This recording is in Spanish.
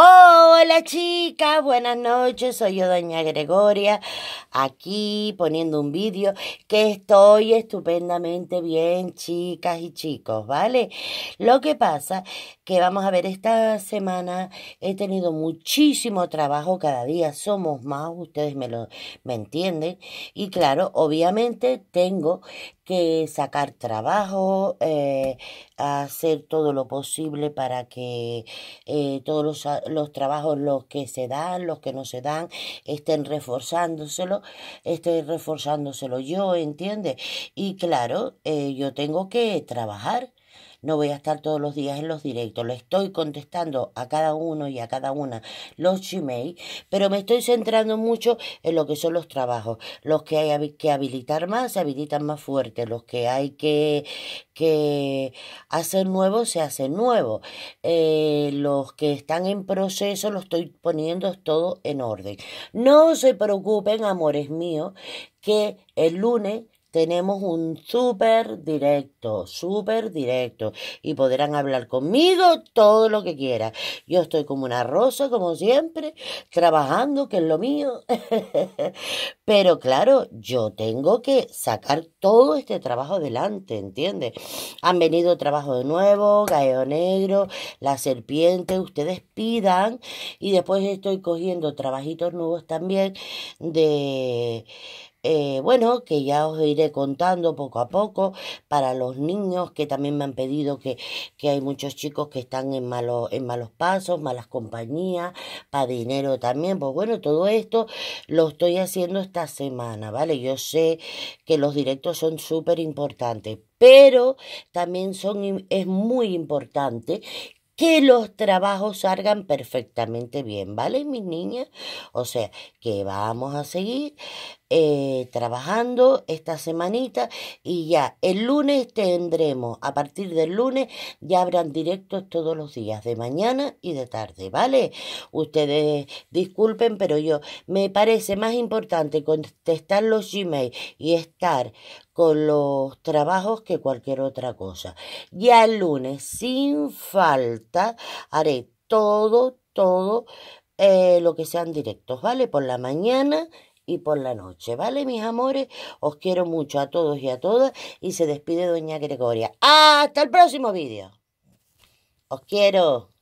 Hola chicas, buenas noches, soy yo doña Gregoria, aquí poniendo un vídeo que estoy estupendamente bien chicas y chicos, ¿vale? Lo que pasa que vamos a ver, esta semana he tenido muchísimo trabajo, cada día somos más, ustedes me, lo, me entienden, y claro, obviamente tengo que sacar trabajo, eh, hacer todo lo posible para que eh, todos ah, los, trabajos, los que se dan, los que no se dan, estén reforzándoselo, estén reforzándoselo yo, ¿entiendes? Y claro, eh, yo tengo que trabajar no voy a estar todos los días en los directos. Le estoy contestando a cada uno y a cada una los Gmail, pero me estoy centrando mucho en lo que son los trabajos. Los que hay que habilitar más, se habilitan más fuerte. Los que hay que, que hacer nuevos, se hacen nuevos. Eh, los que están en proceso, los estoy poniendo todo en orden. No se preocupen, amores míos, que el lunes tenemos un súper directo, súper directo. Y podrán hablar conmigo todo lo que quieran. Yo estoy como una rosa, como siempre, trabajando, que es lo mío. Pero claro, yo tengo que sacar todo este trabajo adelante, ¿entiendes? Han venido trabajo de nuevo, Gallo Negro, La Serpiente, ustedes pidan. Y después estoy cogiendo trabajitos nuevos también de... Eh, bueno, que ya os iré contando poco a poco para los niños que también me han pedido que, que hay muchos chicos que están en malos, en malos pasos, malas compañías, para dinero también. Pues bueno, todo esto lo estoy haciendo semana, ¿vale? Yo sé que los directos son súper importantes, pero también son, es muy importante que los trabajos salgan perfectamente bien, ¿vale, mis niñas? O sea, que vamos a seguir eh, trabajando esta semanita y ya el lunes tendremos, a partir del lunes ya habrán directos todos los días, de mañana y de tarde, ¿vale? Ustedes disculpen, pero yo me parece más importante contestar los Gmail y estar con los trabajos que cualquier otra cosa. Ya el lunes, sin falta, haré todo, todo eh, lo que sean directos, ¿vale? Por la mañana y por la noche, ¿vale, mis amores? Os quiero mucho a todos y a todas y se despide doña Gregoria. Hasta el próximo vídeo. Os quiero.